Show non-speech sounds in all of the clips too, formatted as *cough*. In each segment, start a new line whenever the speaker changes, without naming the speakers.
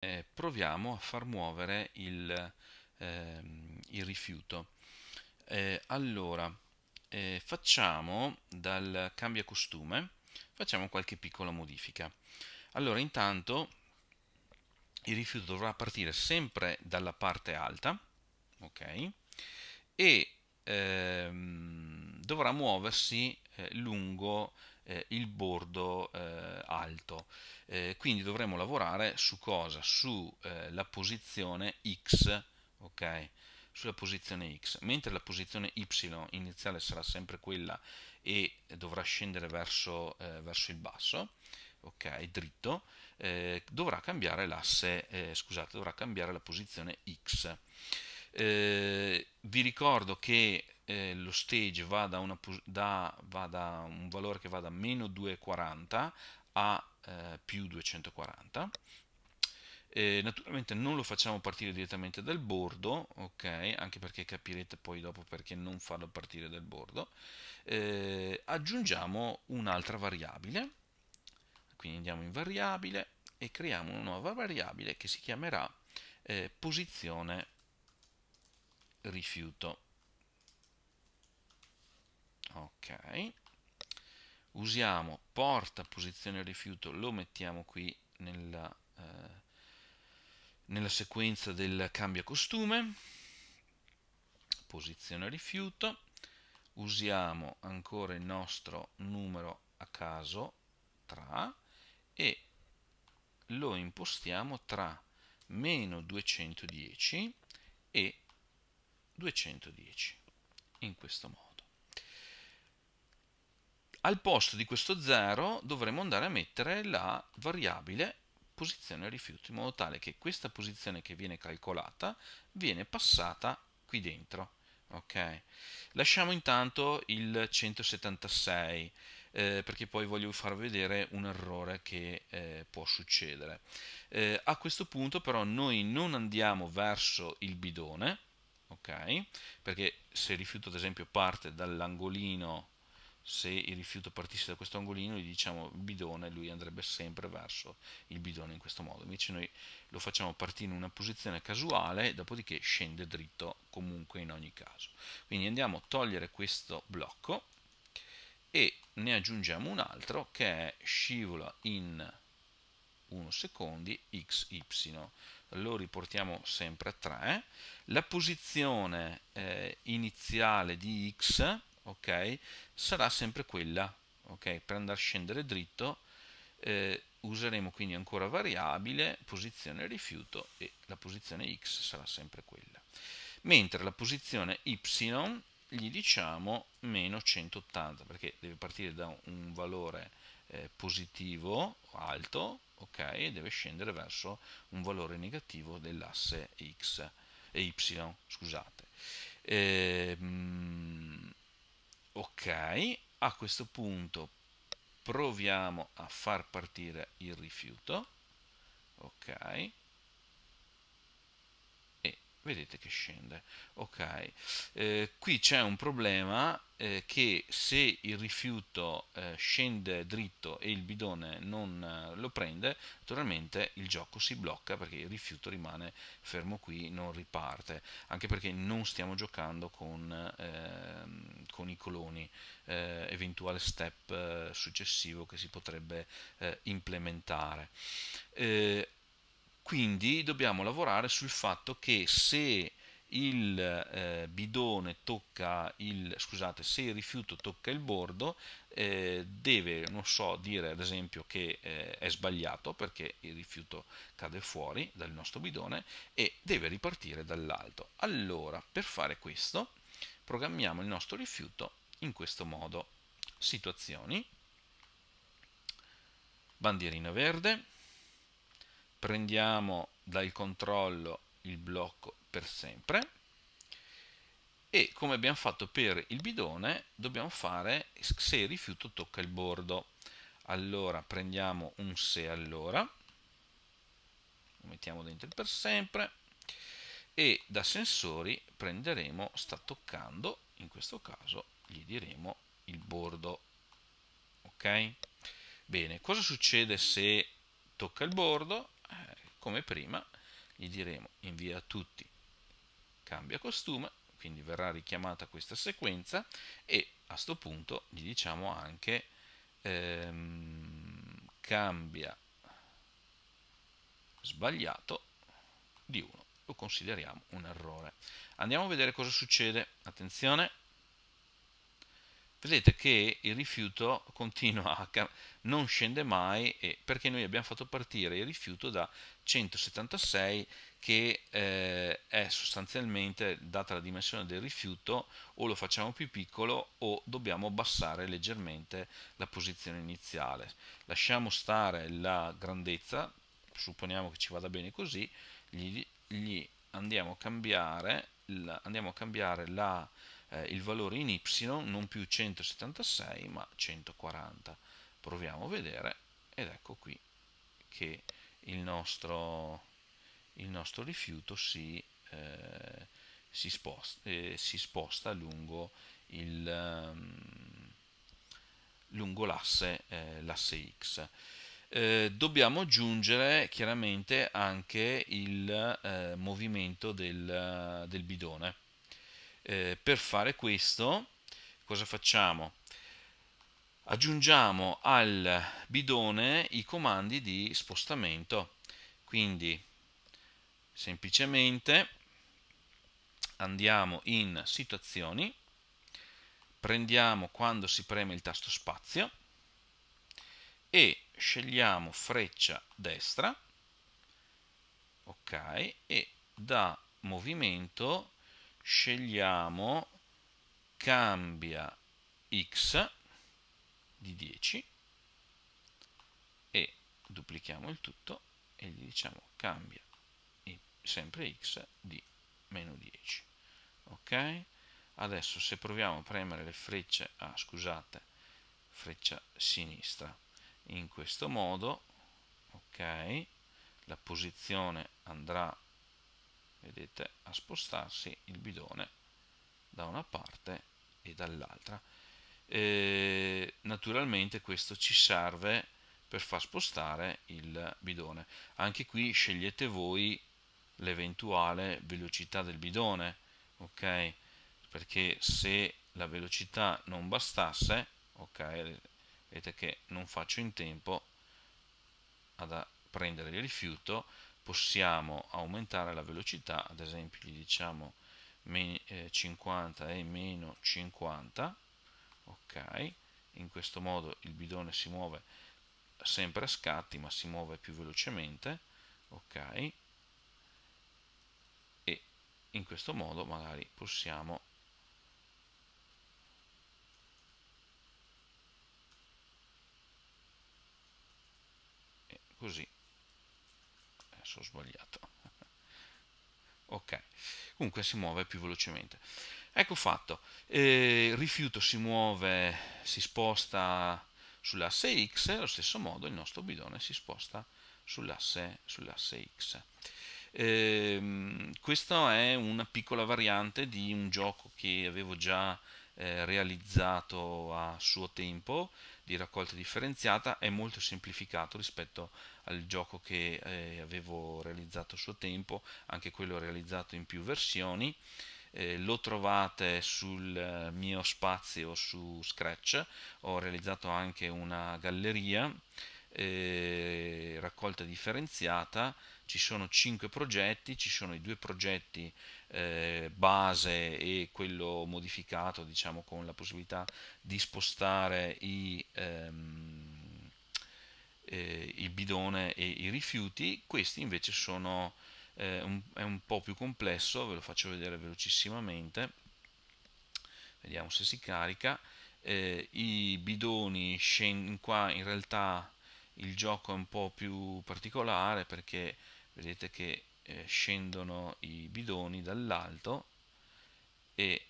eh, proviamo a far muovere il, ehm, il rifiuto. Eh, allora, eh, facciamo dal cambio costume, facciamo qualche piccola modifica. Allora, intanto il rifiuto dovrà partire sempre dalla parte alta, ok? E ehm, dovrà muoversi eh, lungo eh, il bordo eh, alto. quindi dovremo lavorare su cosa? Sulla posizione X, ok? Sulla posizione X, mentre la posizione Y iniziale sarà sempre quella e dovrà scendere verso, verso il basso, ok, dritto, eh, dovrà cambiare l'asse, eh, scusate, dovrà cambiare la posizione X. Eh, vi ricordo che eh, lo stage va da, una, da, va da, un valore che va da meno 240 a eh, più 240. Eh, naturalmente non lo facciamo partire direttamente dal bordo, ok? Anche perché capirete poi dopo perché non farlo partire dal bordo. Eh, aggiungiamo un'altra variabile, quindi andiamo in variabile e creiamo una nuova variabile che si chiamerà eh, posizione rifiuto. Ok. Usiamo porta posizione rifiuto, lo mettiamo qui nella, eh, nella sequenza del cambio costume. Posizione rifiuto. Usiamo ancora il nostro numero a caso tra e lo impostiamo tra meno 210 e 210 in questo modo. Al posto di questo 0 dovremo andare a mettere la variabile posizione rifiuto in modo tale che questa posizione che viene calcolata viene passata qui dentro. Ok, Lasciamo intanto il 176 eh, perché poi voglio far vedere un errore che eh, può succedere. Eh, a questo punto però noi non andiamo verso il bidone, ok? Perché se il rifiuto ad esempio parte dall'angolino, se il rifiuto partisse da questo angolino, gli diciamo il bidone, lui andrebbe sempre verso il bidone in questo modo. Invece noi lo facciamo partire in una posizione casuale, dopodiché scende dritto comunque in ogni caso. Quindi andiamo a togliere questo blocco e ne aggiungiamo un altro che è scivola in 1 secondi xy lo riportiamo sempre a 3, la posizione eh, iniziale di x okay, sarà sempre quella, okay, per andare a scendere dritto eh, useremo quindi ancora variabile, posizione rifiuto e la posizione x sarà sempre quella. Mentre la posizione y gli diciamo meno 180 perché deve partire da un valore eh, positivo alto ok, e deve scendere verso un valore negativo dell'asse x e y, scusate. Ehm, ok, a questo punto proviamo a far partire il rifiuto, ok, vedete che scende. Ok, eh, qui c'è un problema eh, che se il rifiuto eh, scende dritto e il bidone non eh, lo prende, naturalmente il gioco si blocca perché il rifiuto rimane fermo qui, non riparte, anche perché non stiamo giocando con, ehm, con i coloni, eh, eventuale step eh, successivo che si potrebbe implementare. Quindi dobbiamo lavorare sul fatto che se il eh, bidone tocca il scusate, se il rifiuto tocca il bordo, eh, deve, non so, dire ad esempio che eh, è sbagliato perché il rifiuto cade fuori dal nostro bidone e deve ripartire dall'alto. Allora, per fare questo, programmiamo il nostro rifiuto in questo modo. Situazioni, bandierina verde, prendiamo dal controllo il blocco per sempre e come abbiamo fatto per il bidone dobbiamo fare se il rifiuto tocca il bordo allora prendiamo un se allora lo mettiamo dentro il per sempre e da sensori prenderemo sta toccando in questo caso gli diremo il bordo ok bene cosa succede se tocca il bordo come prima gli diremo invia a tutti cambia costume quindi verrà richiamata questa sequenza e a questo punto gli diciamo anche ehm, cambia sbagliato di 1 lo consideriamo un errore andiamo a vedere cosa succede attenzione vedete che il rifiuto continua a non scende mai eh, perché noi abbiamo fatto partire il rifiuto da 176 che eh, è sostanzialmente data la dimensione del rifiuto o lo facciamo più piccolo o dobbiamo abbassare leggermente la posizione iniziale lasciamo stare la grandezza supponiamo che ci vada bene così gli, gli andiamo a cambiare la, andiamo a cambiare la eh, il valore in y non più 176 ma 140. Proviamo a vedere ed ecco qui che il nostro, il nostro rifiuto si, eh, si, sposta, eh, si, sposta, lungo il... Um, lungo l'asse, eh, l'asse X. Eh, dobbiamo aggiungere chiaramente anche il eh, movimento del, del bidone. Eh, per fare questo, cosa facciamo? Aggiungiamo al bidone i comandi di spostamento. Quindi semplicemente andiamo in situazioni, prendiamo quando si preme il tasto spazio e scegliamo freccia destra ok e da movimento scegliamo cambia x di 10 e duplichiamo il tutto e gli diciamo cambia sempre x di meno 10 ok adesso se proviamo a premere le frecce ah scusate freccia sinistra in questo modo ok la posizione andrà vedete a spostarsi il bidone da una parte e dall'altra e naturalmente questo ci serve per far spostare il bidone anche qui scegliete voi l'eventuale velocità del bidone ok perché se la velocità non bastasse ok vedete che non faccio in tempo ad prendere il rifiuto possiamo aumentare la velocità, ad esempio gli diciamo 50 eh, e meno 50, ok, in questo modo il bidone si muove sempre a scatti ma si muove più velocemente, ok, e in questo modo magari possiamo così perso, sbagliato. *laughs* ok, comunque si muove più velocemente. Ecco fatto, eh, il rifiuto si muove, si sposta sull'asse X, allo stesso modo il nostro bidone si sposta sull'asse, sull'asse X. Eh, questa è una piccola variante di un gioco che avevo già eh, realizzato a suo tempo di raccolta differenziata è molto semplificato rispetto al gioco che eh, avevo realizzato a suo tempo, anche quello realizzato in più versioni. Eh, lo trovate sul eh, mio spazio su Scratch, ho realizzato anche una galleria eh, raccolta differenziata, ci sono 5 progetti, ci sono i due progetti eh, base e quello modificato, diciamo con la possibilità di spostare i, ehm, eh, il bidone e i rifiuti, questi invece sono eh, un, è un po' più complesso, ve lo faccio vedere velocissimamente, vediamo se si carica, eh, i bidoni scendono qua in realtà il gioco è un po' più particolare perché vedete che eh, scendono i bidoni dall'alto e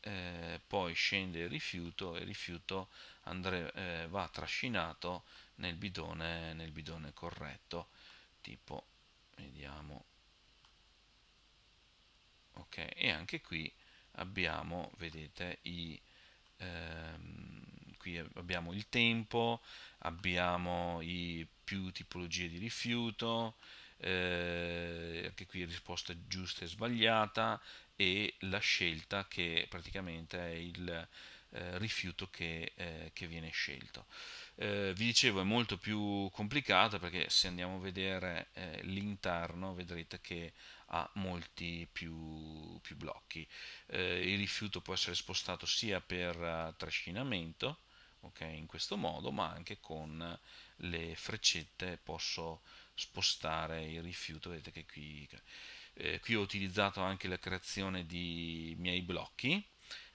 eh, poi scende il rifiuto e il rifiuto andre, eh, va trascinato nel bidone, nel bidone corretto tipo vediamo ok e anche qui abbiamo vedete i ehm, qui abbiamo il tempo abbiamo i più tipologie di rifiuto eh, anche qui risposta giusta e sbagliata e la scelta che praticamente è il eh, rifiuto che, eh, che, viene scelto. Eh, vi dicevo è molto più complicata perché se andiamo a vedere eh, l'interno vedrete che ha molti più, più blocchi. Eh, il rifiuto può essere spostato sia per trascinamento, okay, in questo modo, ma anche con le freccette posso spostare il rifiuto, vedete che qui, eh, qui ho utilizzato anche la creazione di miei blocchi,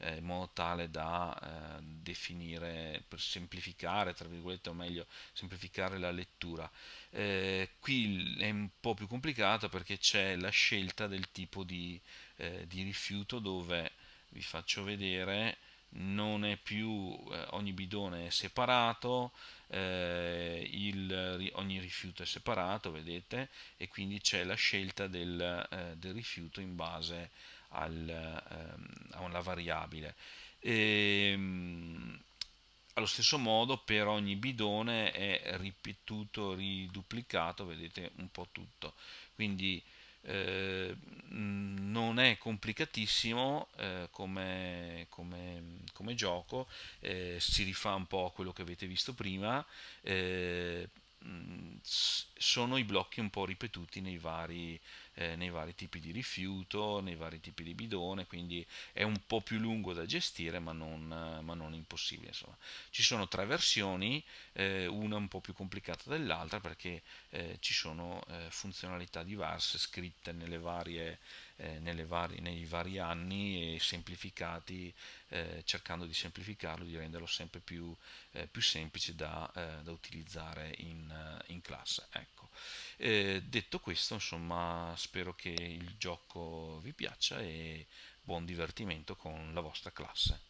eh, in modo tale da eh, definire, per semplificare, tra virgolette, o meglio, semplificare la lettura. Eh, qui è un po' più complicato perché c'è la scelta del tipo di, eh, di rifiuto dove vi faccio vedere non è più eh, ogni bidone è separato, eh, il, ogni rifiuto è separato, vedete, e quindi c'è la scelta del, eh, del rifiuto in base al, ehm, a una variabile. E, ehm, allo stesso modo per ogni bidone è ripetuto, riduplicato, vedete un po' tutto. Quindi eh, non è complicatissimo eh, come, come, come, gioco, eh, si rifà un po' a quello che avete visto prima, eh, sono i blocchi un po' ripetuti nei vari, eh, nei vari tipi di rifiuto, nei vari tipi di bidone, quindi è un po' più lungo da gestire ma non, eh, ma non impossibile. Insomma. Ci sono tre versioni, eh, una un po' più complicata dell'altra perché eh, ci sono eh, funzionalità diverse scritte nelle varie, eh, varie, nei vari anni e semplificati, cercando di semplificarlo, di renderlo sempre più, più semplice da, da utilizzare in, in classe. Ecco. Eh, detto questo, insomma, spero che il gioco vi piaccia e buon divertimento con la vostra classe.